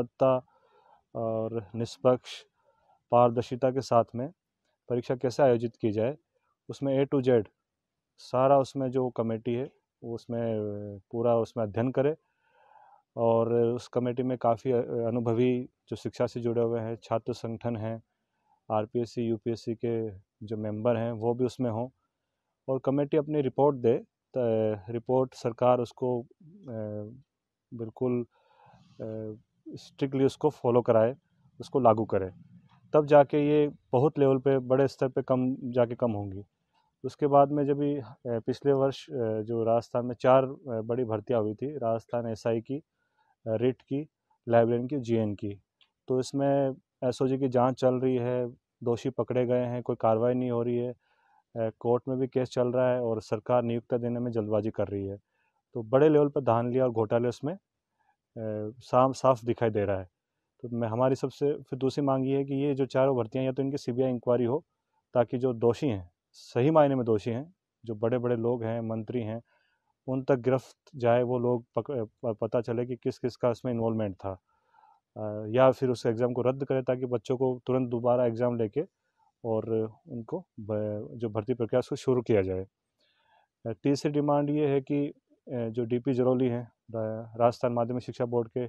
गुणवत्ता और निष्पक्ष पारदर्शिता के साथ में परीक्षा कैसे आयोजित की जाए उसमें ए टू जेड सारा उसमें जो कमेटी है वो उसमें पूरा उसमें अध्ययन करे और उस कमेटी में काफ़ी अनुभवी जो शिक्षा से जुड़े हुए हैं छात्र संगठन हैं आर यूपीएससी के जो मेंबर हैं वो भी उसमें हों और कमेटी अपनी रिपोर्ट दे रिपोर्ट सरकार उसको बिल्कुल स्ट्रिक्टली उसको फॉलो कराए उसको लागू करे तब जाके ये बहुत लेवल पे बड़े स्तर पे कम जाके कम होंगी उसके बाद में जब पिछले वर्ष जो राजस्थान में चार बड़ी भर्तियाँ हुई थी राजस्थान एस की रिट की लाइब्रेरियन की जी की तो इसमें एस की जाँच चल रही है दोषी पकड़े गए हैं कोई कार्रवाई नहीं हो रही है कोर्ट में भी केस चल रहा है और सरकार नियुक्ति देने में जल्दबाजी कर रही है तो बड़े लेवल पर धान लिया और घोटाले उसमें साफ साफ दिखाई दे रहा है तो मैं हमारी सबसे फिर दूसरी मांग ये है कि ये जो चारों भर्तियाँ या तो इनकी सी इंक्वायरी हो ताकि जो दोषी हैं सही मायने में दोषी हैं जो बड़े बड़े लोग हैं मंत्री हैं उन तक गिरफ्त जाए वो लोग पक, पता चले कि किस किस का इसमें इन्वॉलमेंट था या फिर उस एग्ज़ाम को रद्द करें ताकि बच्चों को तुरंत दोबारा एग्ज़ाम लेके और उनको जो भर्ती प्रक्रिया उसको शुरू किया जाए तीसरी डिमांड ये है कि जो डीपी जरौली हैं राजस्थान माध्यमिक शिक्षा बोर्ड के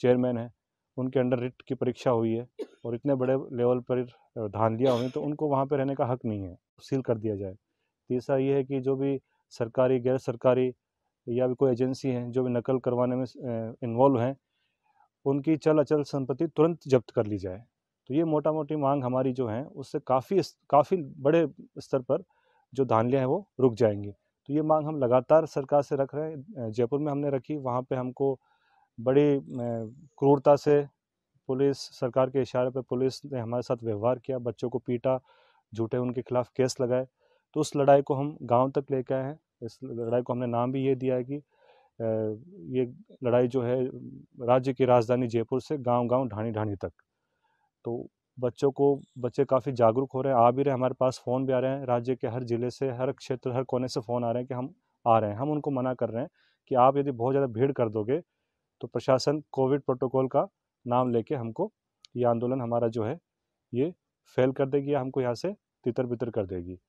चेयरमैन हैं उनके अंडर रिट की परीक्षा हुई है और इतने बड़े लेवल पर धांधियाँ हुई तो उनको वहाँ पर रहने का हक नहीं है सील कर दिया जाए तीसरा तो ये है कि जो भी सरकारी गैर सरकारी या भी कोई एजेंसी हैं जो भी नकल करवाने में इन्वॉल्व हैं उनकी चल अचल संपत्ति तुरंत जब्त कर ली जाए तो ये मोटा मोटी मांग हमारी जो है उससे काफ़ी काफ़ी बड़े स्तर पर जो धानलियाँ हैं वो रुक जाएंगी तो ये मांग हम लगातार सरकार से रख रहे हैं जयपुर में हमने रखी वहाँ पे हमको बड़ी क्रूरता से पुलिस सरकार के इशारे पर पुलिस ने हमारे साथ व्यवहार किया बच्चों को पीटा झूठे उनके खिलाफ केस लगाए तो उस लड़ाई को हम गांव तक लेके आए हैं इस लड़ाई को हमने नाम भी ये दिया है कि ये लड़ाई जो है राज्य की राजधानी जयपुर से गांव गांव ढाणी ढाणी तक तो बच्चों को बच्चे काफ़ी जागरूक हो रहे हैं आ भी रहे हैं हमारे पास फ़ोन भी आ रहे हैं राज्य के हर ज़िले से हर क्षेत्र हर कोने से फ़ोन आ रहे हैं कि हम आ रहे हैं हम उनको मना कर रहे हैं कि आप यदि बहुत ज़्यादा भीड़ कर दोगे तो प्रशासन कोविड प्रोटोकॉल का नाम लेके हमको ये आंदोलन हमारा जो है ये फेल कर देगी या हमको यहाँ से तितर बितर कर देगी